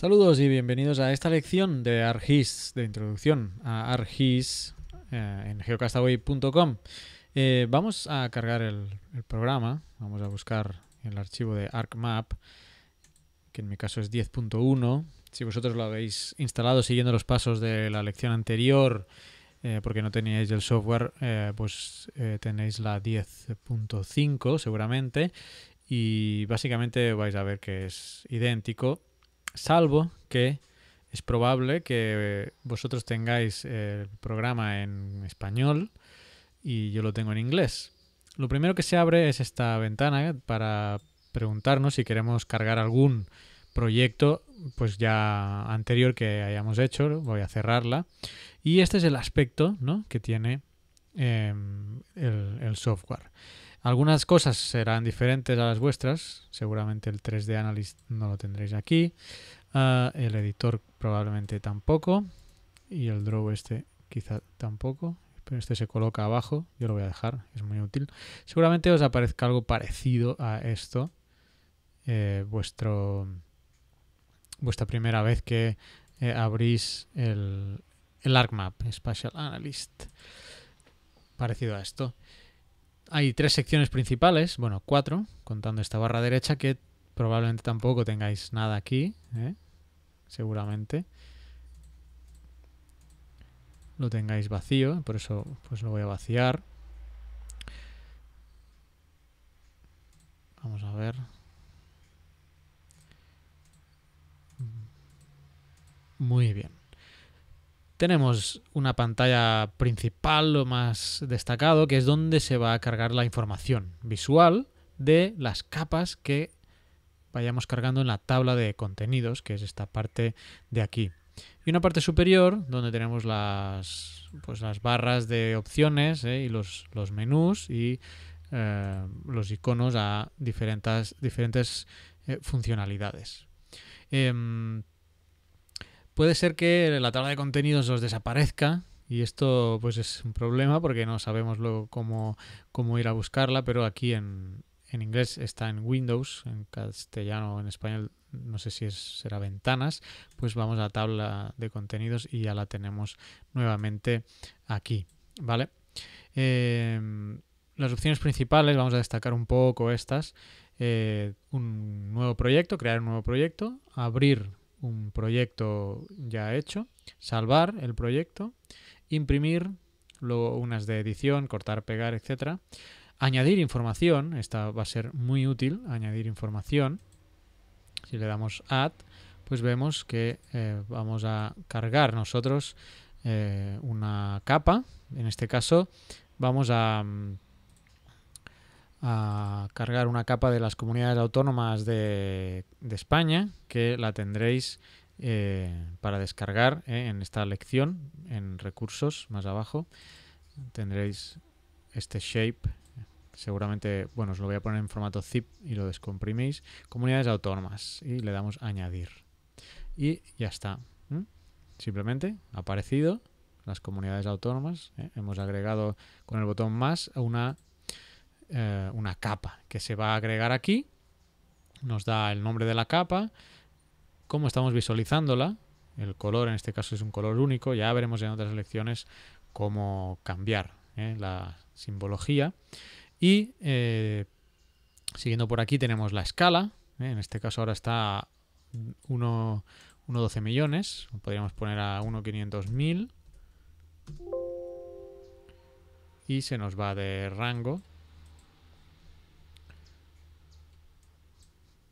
Saludos y bienvenidos a esta lección de ArcGIS, de introducción a ArcGIS eh, en geocastaway.com. Eh, vamos a cargar el, programa, vamos a buscar el archivo de ArcMap, que en mi caso es 10.1. Si vosotros lo habéis instalado siguiendo los pasos de la lección anterior, eh, porque no teníais el software, pues tenéis la 10.5 seguramente. Y básicamente vais a ver que es idéntico, salvo que es probable que vosotros tengáis el programa en español y yo lo tengo en inglés. Lo primero que se abre es esta ventana para preguntarnos si queremos cargar algún proyecto pues ya anterior que hayamos hecho. Voy a cerrarla. Y este es el aspecto que tiene em, el, el software. Algunas cosas serán diferentes a las vuestras, seguramente el 3D Analyst no lo tendréis aquí, Ah, el editor probablemente tampoco. Y el draw este quizá tampoco. Pero este se coloca abajo. Yo lo voy a dejar. Es muy útil. Seguramente os aparezca algo parecido a esto. Eh, vuestro, vuestra primera vez que eh, abrís el, el ArcMap, Spatial Analyst. Parecido a esto hay tres secciones principales, bueno, cuatro, contando esta barra derecha, que Probablemente tampoco tengáis nada aquí, ¿eh? seguramente. Lo tengáis vacío, por eso pues lo voy a vaciar. Vamos a ver. Muy bien. Tenemos una pantalla principal, lo más destacado, que es donde se va a cargar la información visual de las capas que vayamos cargando en la tabla de contenidos, que es esta parte de aquí. Y una parte superior, donde tenemos las, pues las barras de opciones eh, y los, los, menús y eh, los iconos a diferentes, diferentes eh, funcionalidades. Em, puede ser que la tabla de contenidos os desaparezca, y esto pues es un problema porque no sabemos luego cómo, cómo ir a buscarla, pero aquí en, en inglés está en Windows, en castellano o en español no sé si será ventanas, pues vamos a tabla de contenidos y ya la tenemos nuevamente aquí, ¿vale? Em, las opciones principales, vamos a destacar un poco estas, eh, un nuevo proyecto, crear un nuevo proyecto, abrir un proyecto ya hecho, salvar el proyecto, imprimir, luego unas de edición, cortar, pegar, etcétera Añadir información, esta va a ser muy útil, añadir información. Si le damos Add, pues vemos que eh, vamos a cargar nosotros eh, una capa. En este caso vamos mm, a, cargar una capa de las comunidades autónomas de, España que la tendréis eh, para descargar en esta lección, en recursos, más abajo. Tendréis este shape seguramente, bueno, os lo voy a poner en formato zip y lo descompriméis. comunidades autónomas y le damos añadir. Y ya está. Simplemente ha aparecido las comunidades autónomas. ¿eh? Hemos agregado con el botón más una, eh, una capa que se va a agregar aquí. Nos da el nombre de la capa, cómo estamos visualizándola. El color en este caso es un color único. Ya veremos en otras lecciones cómo cambiar ¿eh? la simbología y eh, siguiendo por aquí tenemos la escala. ¿eh? En este caso ahora está 1,12 millones. Podríamos poner a 1,500.000. Y se nos va de rango.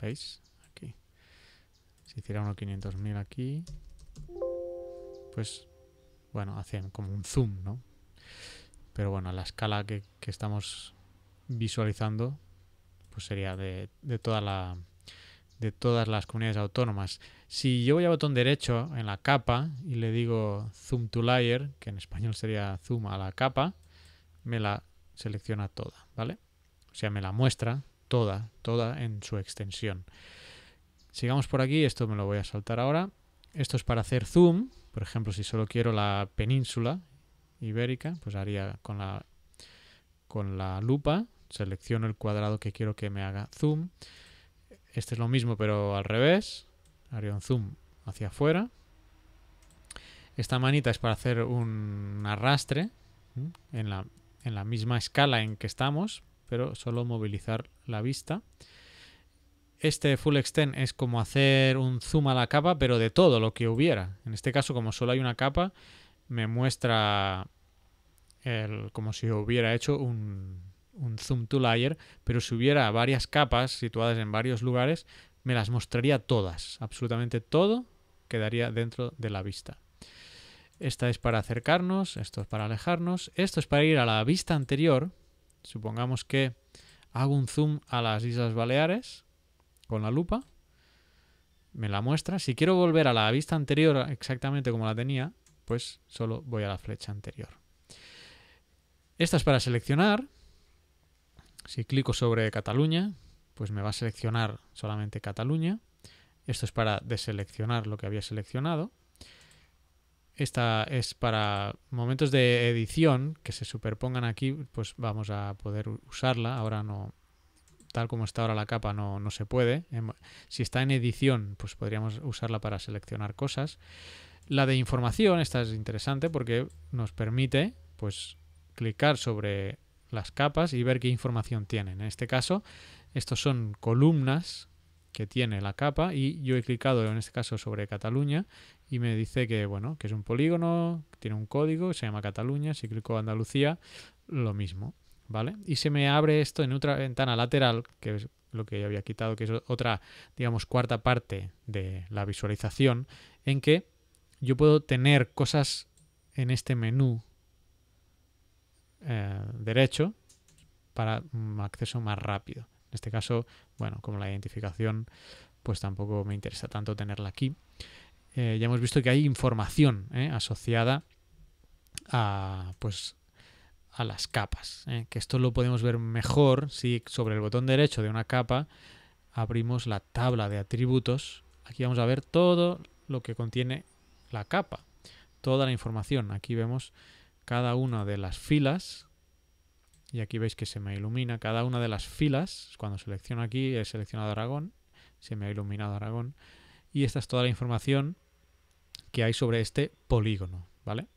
¿Veis? Aquí. Si hiciera 1.500.000 aquí, pues, bueno, hacen como un zoom, ¿no? Pero bueno, la escala que, que estamos visualizando, pues sería de, toda la, de todas las comunidades autónomas. Si yo voy a botón derecho en la capa y le digo zoom to layer, que en español sería zoom a la capa, me la selecciona toda, ¿vale? O sea, me la muestra toda, toda en su extensión. Sigamos por aquí, esto me lo voy a saltar ahora. Esto es para hacer zoom, por ejemplo, si solo quiero la península ibérica, pues haría con la, con la lupa selecciono el cuadrado que quiero que me haga zoom. Este es lo mismo pero al revés. Haría un zoom hacia afuera. Esta manita es para hacer un arrastre en la, en la misma escala en que estamos, pero solo movilizar la vista. Este full extend es como hacer un zoom a la capa, pero de todo lo que hubiera. En este caso, como solo hay una capa, me muestra el, como si hubiera hecho un, un Zoom to Layer, pero si hubiera varias capas situadas en varios lugares, me las mostraría todas, absolutamente todo quedaría dentro de la vista. Esta es para acercarnos, esto es para alejarnos, esto es para ir a la vista anterior. Supongamos que hago un zoom a las Islas Baleares con la lupa, me la muestra. Si quiero volver a la vista anterior exactamente como la tenía, pues solo voy a la flecha anterior. Esta es para seleccionar, si clico sobre Cataluña, pues me va a seleccionar solamente Cataluña. Esto es para deseleccionar lo que había seleccionado. Esta es para momentos de edición que se superpongan aquí, pues vamos a poder usarla. Ahora no, tal como está ahora la capa, no, no se puede. Em, si está en edición, pues podríamos usarla para seleccionar cosas. La de información, esta es interesante porque nos permite pues clicar sobre las capas y ver qué información tienen. En este caso, estos son columnas que tiene la capa y yo he clicado en este caso sobre Cataluña y me dice que bueno, que es un polígono, tiene un código, se llama Cataluña, si clico Andalucía, lo mismo, ¿vale? Y se me abre esto en otra ventana lateral, que es lo que había quitado, que es otra, digamos, cuarta parte de la visualización, en que yo puedo tener cosas en este menú eh, derecho para acceso más rápido. En este caso, bueno, como la identificación, pues tampoco me interesa tanto tenerla aquí. Eh, ya hemos visto que hay información eh, asociada a, pues, a las capas. Que esto lo podemos ver mejor si sobre el botón derecho de una capa abrimos la tabla de atributos. Aquí vamos a ver todo lo que contiene la capa, toda la información. Aquí vemos cada una de las filas, y aquí veis que se me ilumina cada una de las filas, cuando selecciono aquí he seleccionado Aragón, se me ha iluminado Aragón, y esta es toda la información que hay sobre este polígono, ¿vale?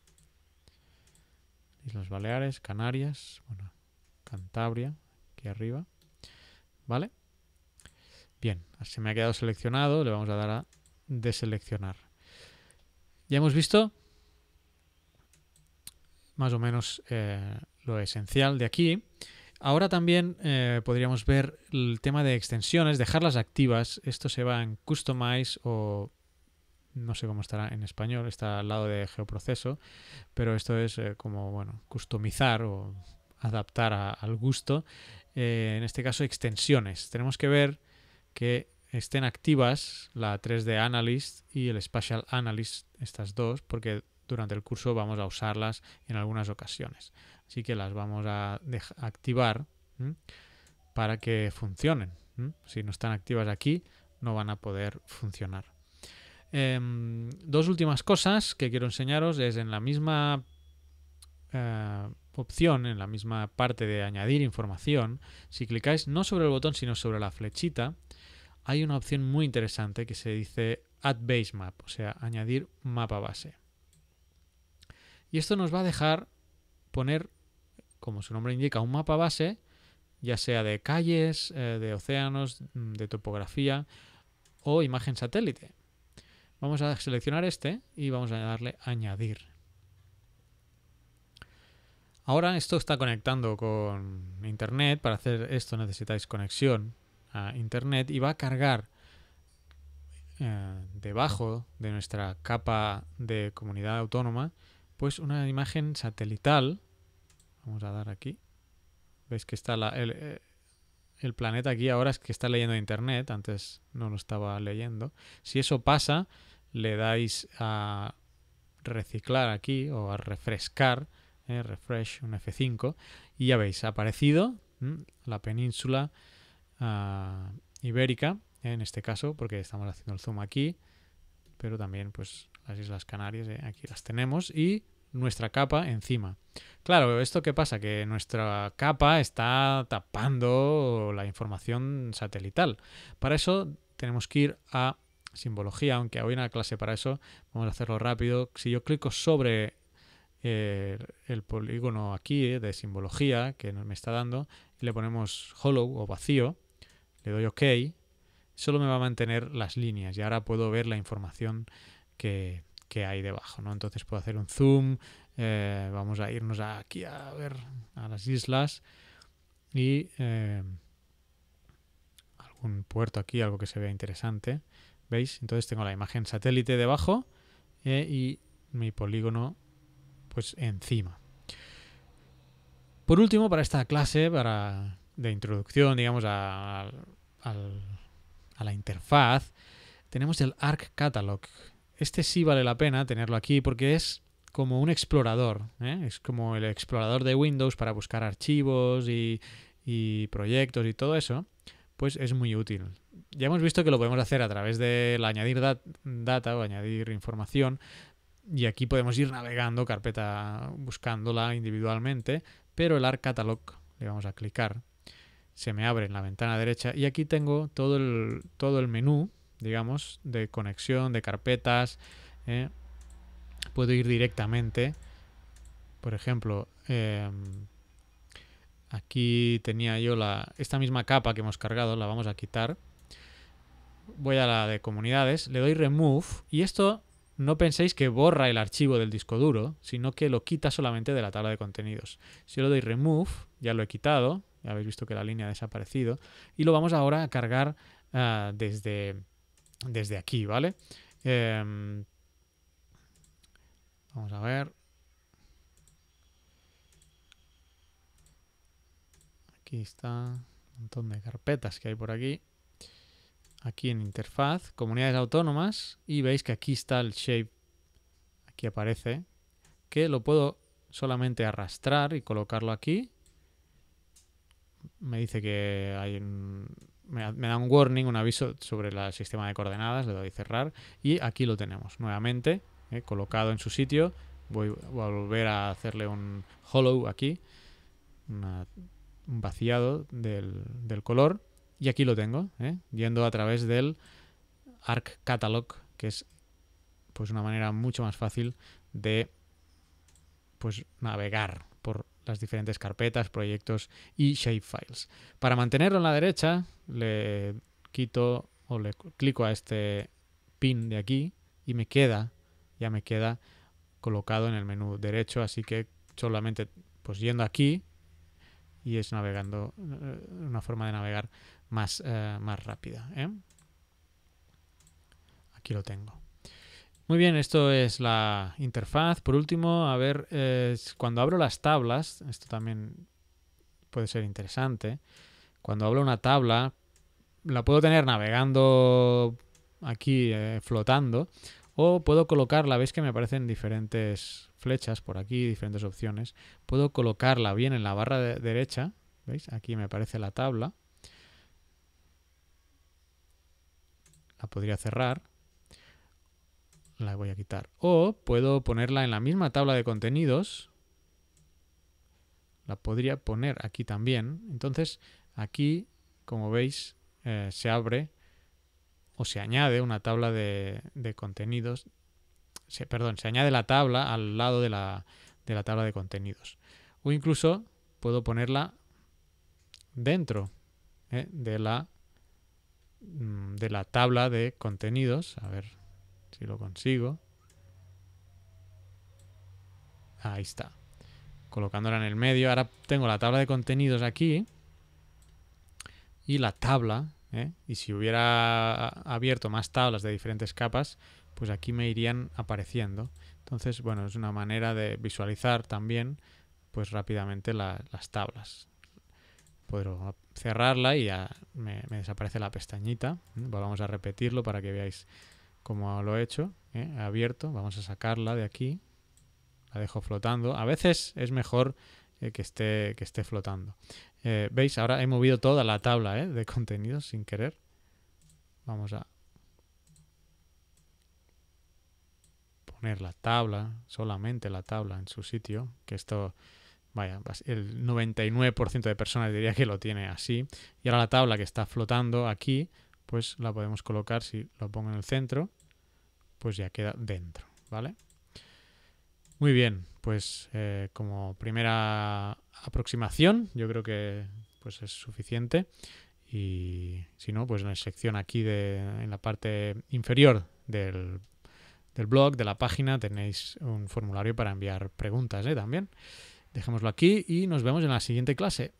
Islas Baleares, Canarias, bueno, Cantabria, aquí arriba, ¿vale? Bien, se me ha quedado seleccionado, le vamos a dar a deseleccionar. Ya hemos visto más o menos eh, lo esencial de aquí. Ahora también eh, podríamos ver el tema de extensiones, dejarlas activas. Esto se va en Customize o no sé cómo estará en español, está al lado de geoproceso, pero esto es eh, como, bueno, customizar o adaptar al gusto. en este caso, extensiones. Tenemos que ver que estén activas la 3D Analyst y el Spatial Analyst, estas dos, porque durante el curso vamos a usarlas en algunas ocasiones. Así que las vamos a activar para que funcionen. Si no están activas aquí, no van a poder funcionar. Em, dos últimas cosas que quiero enseñaros es en la misma eh, opción, en la misma parte de añadir información, si clicáis no sobre el botón sino sobre la flechita, hay una opción muy interesante que se dice Add Base Map, o sea, añadir mapa base. Y esto nos va a dejar poner, como su nombre indica, un mapa base, ya sea de calles, eh, de océanos, mm, de topografía o imagen satélite. Vamos a seleccionar este y vamos a darle añadir. Ahora esto está conectando con Internet. Para hacer esto necesitáis conexión a Internet y va a cargar eh, debajo de nuestra capa de comunidad autónoma pues una imagen satelital. Vamos a dar aquí. Veis que está eh, el, planeta aquí ahora es que está leyendo internet, antes no lo estaba leyendo. Si eso pasa, le dais a reciclar aquí o a refrescar, eh, refresh, un F5, y ya veis, ha aparecido mm, la península ah, ibérica, en este caso, porque estamos haciendo el zoom aquí, pero también pues las Islas Canarias, eh, aquí las tenemos, y nuestra capa encima. Claro, ¿esto qué pasa? Que nuestra capa está tapando la información satelital. Para eso tenemos que ir a simbología, aunque hoy en la clase para eso vamos a hacerlo rápido. Si yo clico sobre eh, el polígono aquí eh, de simbología que me está dando le ponemos hollow o vacío, le doy OK, solo me va a mantener las líneas y ahora puedo ver la información que, hay debajo, ¿no? Entonces puedo hacer un zoom, eh, vamos a irnos aquí a ver a las islas y eh, algún puerto aquí, algo que se vea interesante, ¿veis? Entonces tengo la imagen satélite debajo eh, y mi polígono pues encima. Por último, para esta clase, para de introducción, digamos, a la interfaz, tenemos el Arc Catalog, este sí vale la pena tenerlo aquí porque es como un explorador. ¿eh? Es como el explorador de Windows para buscar archivos y, proyectos y todo eso. Pues es muy útil. Ya hemos visto que lo podemos hacer a través del añadir data o añadir información. Y aquí podemos ir navegando carpeta, buscándola individualmente. Pero el ARC Catalog, le vamos a clicar. Se me abre en la ventana derecha. Y aquí tengo todo todo el menú digamos, de conexión, de carpetas. ¿eh? Puedo ir directamente, por ejemplo, em, aquí tenía yo esta misma capa que hemos cargado, la vamos a quitar. Voy a la de comunidades, le doy remove y esto no penséis que borra el archivo del disco duro, sino que lo quita solamente de la tabla de contenidos. Si yo le doy remove, ya lo he quitado, ya habéis visto que la línea ha desaparecido, y lo vamos ahora a cargar ah, desde, desde aquí, ¿vale? Em, vamos a ver. Aquí está un montón de carpetas que hay por aquí. Aquí en interfaz, comunidades autónomas. Y veis que aquí está el shape. Aquí aparece. Que lo puedo solamente arrastrar y colocarlo aquí. Me dice que hay un me, da un warning, un aviso sobre el sistema de coordenadas, le doy cerrar y aquí lo tenemos nuevamente eh, colocado en su sitio. Voy, a volver a hacerle un hollow aquí, un vaciado del, color y aquí lo tengo, eh, yendo a través del arc catalog, que es pues una manera mucho más fácil de pues navegar por las diferentes carpetas, proyectos y shapefiles. Para mantenerlo en la derecha, le quito o le clico a este pin de aquí y me queda, ya me queda colocado en el menú derecho, así que solamente pues yendo aquí y es navegando eh, una forma de navegar más, eh, más rápida. ¿eh? Aquí lo tengo. Muy bien, esto es la interfaz. Por último, a ver, eh, cuando abro las tablas, esto también puede ser interesante. Cuando abro una tabla, la puedo tener navegando aquí, eh, flotando, o puedo colocarla, veis que me aparecen diferentes flechas por aquí, diferentes opciones. Puedo colocarla bien en la barra de derecha, ¿veis? Aquí me aparece la tabla. La podría cerrar la voy a quitar. O puedo ponerla en la misma tabla de contenidos. La podría poner aquí también. Entonces aquí, como veis, eh, se abre o se añade una tabla de, contenidos. Se, perdón, se añade la tabla al lado de la, de la tabla de contenidos. O incluso puedo ponerla dentro eh, de, la, mm, de la tabla de contenidos. A ver, si lo consigo. Ahí está. Colocándola en el medio. Ahora tengo la tabla de contenidos aquí. Y la tabla. ¿eh? Y si hubiera abierto más tablas de diferentes capas, pues aquí me irían apareciendo. Entonces, bueno, es una manera de visualizar también pues rápidamente las tablas. Puedo cerrarla y ya me, me desaparece la pestañita. Vamos a repetirlo para que veáis como lo he hecho, ¿eh? he abierto, vamos a sacarla de aquí, la dejo flotando. A veces es mejor eh, que, esté, que esté flotando. Eh, ¿Veis? Ahora he movido toda la tabla de contenidos sin querer. Vamos a poner la tabla, solamente la tabla en su sitio, que esto... Vaya, el 99% de personas diría que lo tiene así. Y ahora la tabla que está flotando aquí, pues la podemos colocar, si lo pongo en el centro, pues ya queda dentro, ¿vale? Muy bien, pues eh, como primera aproximación, yo creo que pues es suficiente. Y si no, pues en la sección aquí de, en la parte inferior del, blog, de la página, tenéis un formulario para enviar preguntas ¿eh? también. Dejémoslo aquí y nos vemos en la siguiente clase.